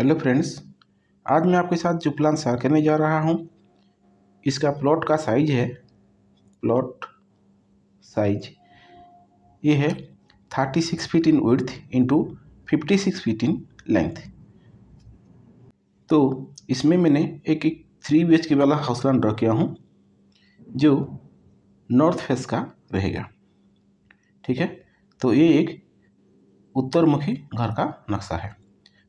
hello friends आज मैं आपके साथ जो प्लान शेयर करने जा रहा हूँ इसका प्लॉट का साइज है प्लॉट साइज ये है thirty six feet in width into fifty six feet in length तो इसमें मैंने एक एक थ्री बी एच के वाला हाउस प्लान ड्रॉ किया हूँ जो नॉर्थ फेस का रहेगा ठीक है तो ये एक उत्तरमुखी घर का नक्शा है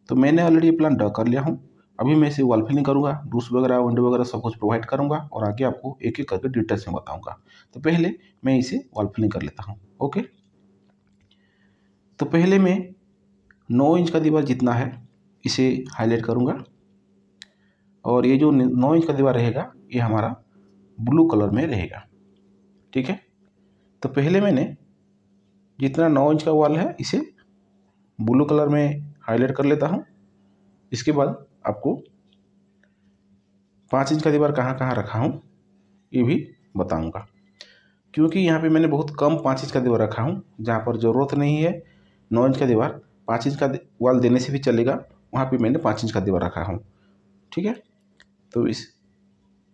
तो मैंने ऑलरेडी ये प्लान ड्रा कर लिया हूँ अभी मैं इसे वॉल फिलिंग करूँगा डूस वगैरह विंडो वगैरह सब कुछ प्रोवाइड करूँगा और आगे आपको एक एक करके डिटेल्स में बताऊँगा तो पहले मैं इसे वॉल फिलिंग कर लेता हूँ ओके तो पहले मैं नौ इंच का दीवार जितना है इसे हाईलाइट करूँगा और ये जो नौ इंच का दीवार रहेगा ये हमारा ब्लू कलर में रहेगा ठीक है तो पहले मैंने जितना नौ इंच का वॉल है इसे ब्लू कलर में हाईलाइट कर लेता हूँ इसके बाद आपको पाँच इंच का दीवार कहाँ कहाँ रखा हूँ ये भी बताऊँगा क्योंकि यहाँ पे मैंने बहुत कम पाँच इंच का दीवार रखा हूँ जहाँ पर ज़रूरत नहीं है नौ इंच का दीवार पाँच इंच का वाल देने से भी चलेगा वहाँ पे मैंने पाँच इंच का दीवार रखा हूँ ठीक है तो इस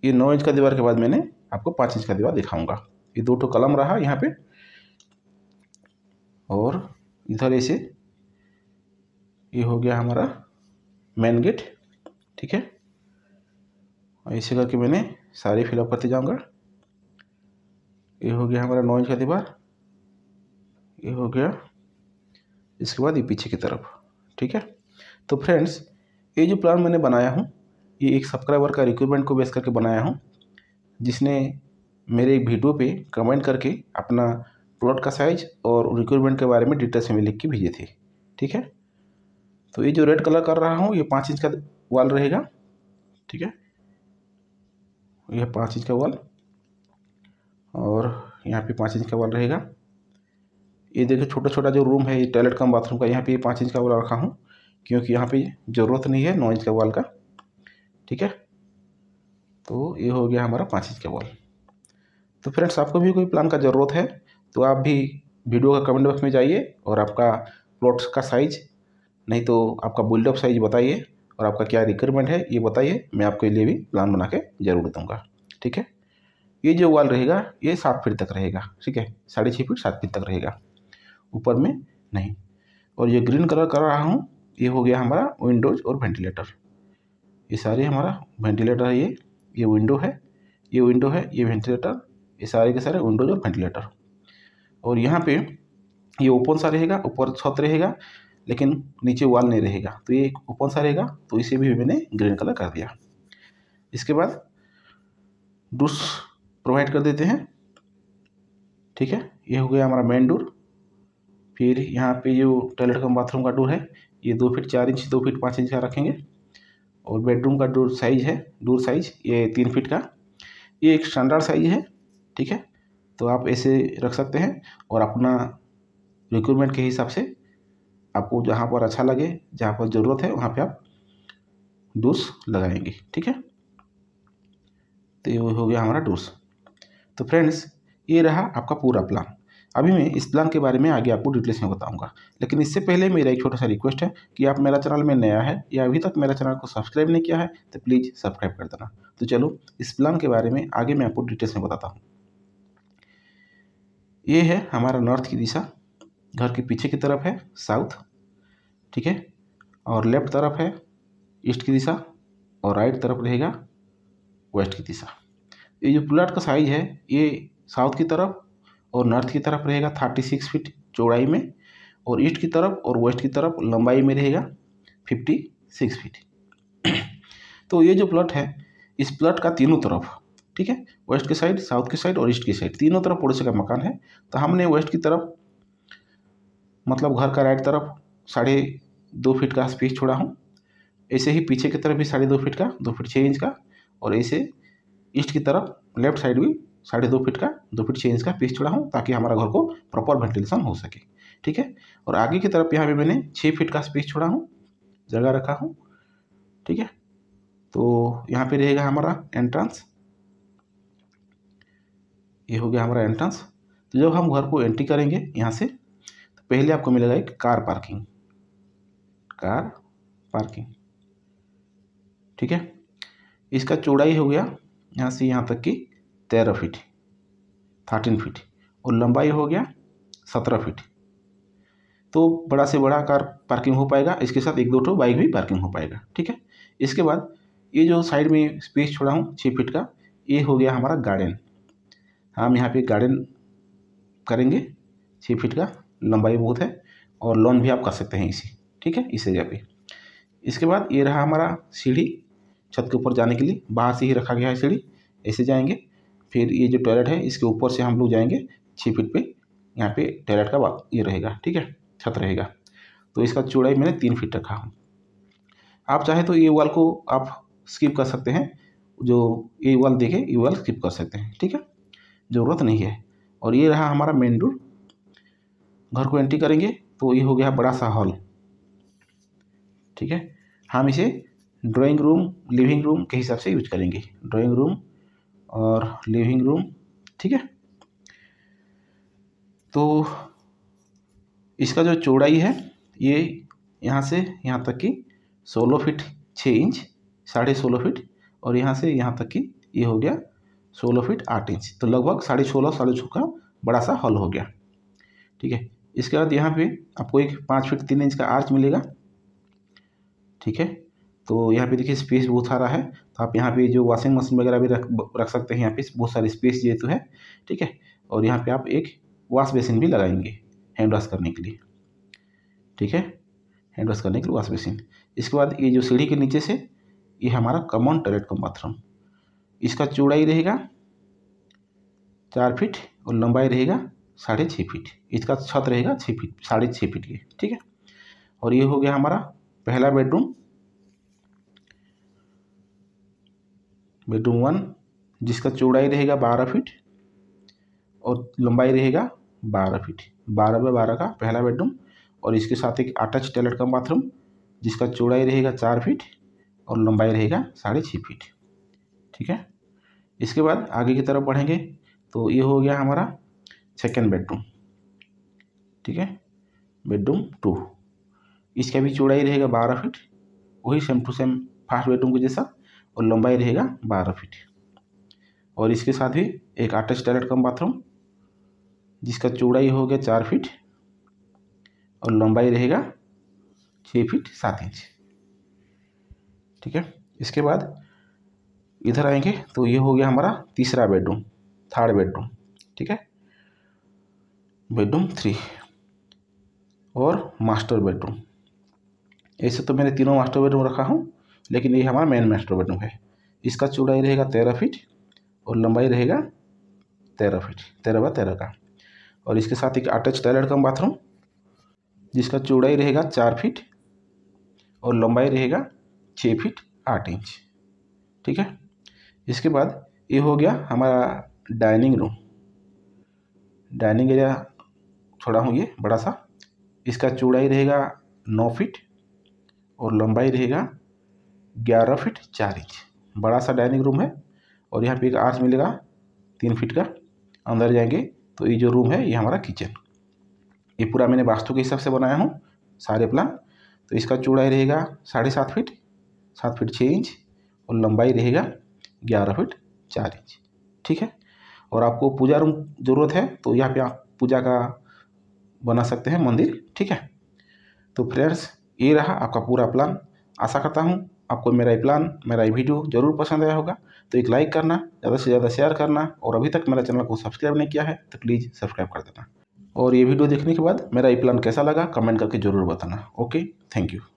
ये नौ इंच का दीवार के बाद मैंने आपको पाँच इंच का दीवार दिखाऊँगा ये दो ठो कलम रहा यहाँ पे और इधर ऐसे ये हो गया हमारा मेन गेट ठीक है और इसे करके मैंने सारे फिलअप करते जाऊंगा ये हो गया हमारा नौ इंच का दीवार ये हो गया इसके बाद ये पीछे की तरफ ठीक है तो फ्रेंड्स ये जो प्लान मैंने बनाया हूँ ये एक सब्सक्राइबर का रिक्वायरमेंट को बेस करके बनाया हूँ जिसने मेरे एक वीडियो पे कमेंट करके अपना प्लॉट का साइज और रिक्वायरमेंट के बारे में डिटेल्स में लिख के भेजे थे ठीक है तो ये जो रेड कलर कर रहा हूँ ये पाँच इंच का वाल रहेगा ठीक है यह पाँच इंच का वाल और यहाँ पे पाँच इंच का वाल रहेगा ये देखिए छोटा छोटा जो रूम है ये टॉयलेट कम बाथरूम का यहाँ पे ये पाँच इंच का वाल रखा हूँ क्योंकि यहाँ पे ज़रूरत नहीं है नौ इंच का वाल का ठीक है तो ये हो गया हमारा पाँच इंच का वाल तो फ्रेंड्स आपको भी कोई प्लान का ज़रूरत है तो आप भी वीडियो का कमेंट बॉक्स में जाइए और आपका प्लॉट का साइज़ नहीं तो आपका बिल्डअप साइज बताइए और आपका क्या रिक्वायरमेंट है ये बताइए मैं आपके लिए भी प्लान बना के जरूर दूंगा ठीक है ये जो वॉल रहेगा ये सात फीट तक रहेगा ठीक है साढ़े छः फीट सात फीट तक रहेगा ऊपर में नहीं और ये ग्रीन कलर कर रहा हूँ ये हो गया हमारा विंडोज और वेंटिलेटर ये सारे हमारा वेंटिलेटर है ये ये विंडो है ये विंडो है ये वेंटिलेटर ये सारे के सारे विंडोज और वेंटिलेटर और यहाँ पे ये ओपन सा रहेगा ऊपर छत रहेगा लेकिन नीचे वाल नहीं रहेगा तो ये एक ओपन सा रहेगा तो इसे भी मैंने ग्रीन कलर कर दिया इसके बाद डूस प्रोवाइड कर देते हैं ठीक है ये हो गया हमारा मेन डोर फिर यहाँ पे जो टॉयलेट का बाथरूम का डोर है ये दो फीट चार इंच दो फीट पाँच इंच का रखेंगे और बेडरूम का डोर साइज है डोर साइज ये तीन फीट का ये एक स्टैंडर्ड साइज है ठीक है तो आप ऐसे रख सकते हैं और अपना रिक्वायरमेंट के हिसाब से आपको जहाँ पर अच्छा लगे जहाँ पर ज़रूरत है वहाँ पे आप डोस लगाएंगे ठीक है तो ये हो गया हमारा डोस तो फ्रेंड्स ये रहा आपका पूरा प्लान अभी मैं इस प्लान के बारे में आगे आपको डिटेल्स में बताऊंगा लेकिन इससे पहले मेरा एक छोटा सा रिक्वेस्ट है कि आप मेरा चैनल में नया है या अभी तक मेरा चैनल को सब्सक्राइब नहीं किया है तो प्लीज़ सब्सक्राइब कर देना तो चलो इस प्लान के बारे में आगे मैं आपको डिटेल्स में बताता हूँ ये है हमारा नॉर्थ की दिशा घर के पीछे की तरफ है साउथ ठीक है और लेफ्ट तरफ है ईस्ट की दिशा और राइट तरफ रहेगा वेस्ट की दिशा ये जो प्लाट का साइज है ये साउथ की तरफ और नॉर्थ की तरफ रहेगा थर्टी सिक्स फिट चौड़ाई में और ईस्ट की तरफ और वेस्ट की तरफ लंबाई में रहेगा फिफ्टी सिक्स फिट तो ये जो प्लाट है इस प्लाट का तीनों तरफ ठीक है वेस्ट की साइड साउथ की साइड और ईस्ट की साइड तीनों तरफ पड़ोसी का मकान है तो हमने वेस्ट की तरफ मतलब घर का राइट तरफ साढ़े दो फीट का स्पेस छोड़ा हूँ ऐसे ही पीछे की तरफ भी साढ़े दो फीट का दो फीट छः इंच का और ऐसे ईस्ट की तरफ लेफ्ट साइड भी साढ़े दो फीट का दो फीट छः इंच का पीस छोड़ा हूँ ताकि हमारा घर को प्रॉपर वेंटिलेशन हो सके ठीक है और आगे की तरफ यहाँ पे मैंने छः फीट का स्पेस छोड़ा हूँ जगह रखा हूँ ठीक है तो यहाँ पे रहेगा हमारा एंट्रेंस ये हो गया हमारा एंट्रेंस तो जब हम घर को एंट्री करेंगे यहाँ से पहले आपको मिलेगा एक कार पार्किंग कार पार्किंग ठीक है इसका चौड़ाई हो गया यहाँ से यहाँ तक की तेरह फीट थर्टीन फीट और लंबाई हो गया सत्रह फीट तो बड़ा से बड़ा कार पार्किंग हो पाएगा इसके साथ एक दो ठो बाइक भी पार्किंग हो पाएगा ठीक है इसके बाद ये जो साइड में स्पेस छोड़ा हूँ छः फीट का ये हो गया हमारा गार्डन हम यहाँ पे गार्डन करेंगे छः फीट का लंबाई बहुत है और लोन भी आप कर सकते हैं इसी ठीक है इस एरिया पे इसके बाद ये रहा हमारा सीढ़ी छत के ऊपर जाने के लिए बाहर से ही रखा गया है सीढ़ी ऐसे जाएंगे फिर ये जो टॉयलेट है इसके ऊपर से हम लोग जाएंगे छः फिट पे यहाँ पे टॉयलेट का ये रहेगा ठीक है छत रहेगा तो इसका चौड़ाई मैंने तीन फिट रखा हूँ आप चाहे तो ये वाल को आप स्किप कर सकते हैं जो ये वाल देखे ये वाल स्किप कर सकते हैं ठीक है ज़रूरत नहीं है और ये रहा हमारा मेन डोर घर को एंट्री करेंगे तो ये हो गया बड़ा सा हॉल ठीक है हम इसे ड्राइंग रूम लिविंग रूम के हिसाब से यूज करेंगे ड्राइंग रूम और लिविंग रूम ठीक है तो इसका जो चौड़ाई है ये यहाँ से यहाँ तक की सोलह फीट छः इंच साढ़े सोलह फीट और यहाँ से यहाँ तक की ये हो गया सोलह फीट आठ इंच तो लगभग साढ़े सोलह साढ़े छः का बड़ा सा हॉल हो गया ठीक है इसके बाद यहाँ पे आपको एक पाँच फीट तीन इंच का आर्च मिलेगा ठीक है तो यहाँ पे देखिए स्पेस बहुत सारा है तो आप यहाँ पे जो वॉशिंग मशीन वगैरह भी रख रख सकते हैं यहाँ पे बहुत सारी स्पेस ये तो है ठीक है और यहाँ पे आप एक वॉश बेसिन भी लगाएंगे हैंड वॉश करने के लिए ठीक है हैंड वॉश करने के लिए वॉश बेसिन इसके बाद ये जो सीढ़ी के नीचे से ये हमारा कॉमन टॉयलेट का बाथरूम इसका चौड़ाई रहेगा चार फीट और लंबाई रहेगा साढ़े छः फीट इसका छत रहेगा छः फीट साढ़े छः फीट के ठीक है और ये हो गया हमारा पहला बेडरूम बेडरूम वन जिसका चौड़ाई रहेगा बारह फीट और लंबाई रहेगा बारह फीट बारह बाय बारह का पहला बेडरूम और इसके साथ एक अटैच टॉयलेट का बाथरूम जिसका चौड़ाई रहेगा चार फीट और लंबाई रहेगा साढ़े छः फीट ठीक है इसके बाद आगे की तरफ बढ़ेंगे तो ये हो गया हमारा सेकेंड बेडरूम ठीक है बेडरूम टू इसका भी चौड़ाई रहेगा बारह फीट वही same to same first bedroom के जैसा और लंबाई रहेगा बारह फीट और इसके साथ ही एक अटैच टॉयलेट कम बाथरूम जिसका चौड़ाई हो गया चार फीट और लंबाई रहेगा छः फीट सात इंच ठीक है इसके बाद इधर आएंगे तो ये हो गया हमारा तीसरा बेडरूम थर्ड बेडरूम ठीक है बेडरूम थ्री और मास्टर बेडरूम ऐसे तो मैंने तीनों मास्टर बेडरूम रखा हूँ लेकिन ये हमारा मेन मास्टर बेडरूम है इसका चौड़ाई रहेगा तेरह फीट और लंबाई रहेगा तेरह फीट तेरह बाय तेरह का और इसके साथ एक अटैच टॉयलेट का बाथरूम जिसका चौड़ाई रहेगा चार फीट और लंबाई रहेगा छः फीट आठ इंच ठीक है इसके बाद ये हो गया हमारा डाइनिंग रूम डाइनिंग एरिया छोड़ा हूँ ये बड़ा सा इसका चौड़ाई रहेगा नौ फिट और लंबाई रहेगा ग्यारह फिट चार इंच बड़ा सा डाइनिंग रूम है और यहाँ पे एक आर्च मिलेगा तीन फिट का अंदर जाएंगे तो ये जो रूम है ये हमारा किचन ये पूरा मैंने वास्तु के हिसाब से बनाया हूँ सारे प्लान तो इसका चौड़ाई रहेगा साढ़े सात फिट सात फिट छः इंच और लंबाई रहेगा ग्यारह फिट चार इंच ठीक है और आपको पूजा रूम ज़रूरत है तो यहाँ पे आप पूजा का बना सकते हैं मंदिर ठीक है तो फ्रेंड्स ये रहा आपका पूरा प्लान आशा करता हूँ आपको मेरा ये प्लान मेरा ये वीडियो जरूर पसंद आया होगा तो एक लाइक करना ज़्यादा से ज़्यादा शेयर करना और अभी तक मेरा चैनल को सब्सक्राइब नहीं किया है तो प्लीज़ सब्सक्राइब कर देना और ये वीडियो देखने के बाद मेरा ये प्लान कैसा लगा कमेंट करके ज़रूर बताना ओके थैंक यू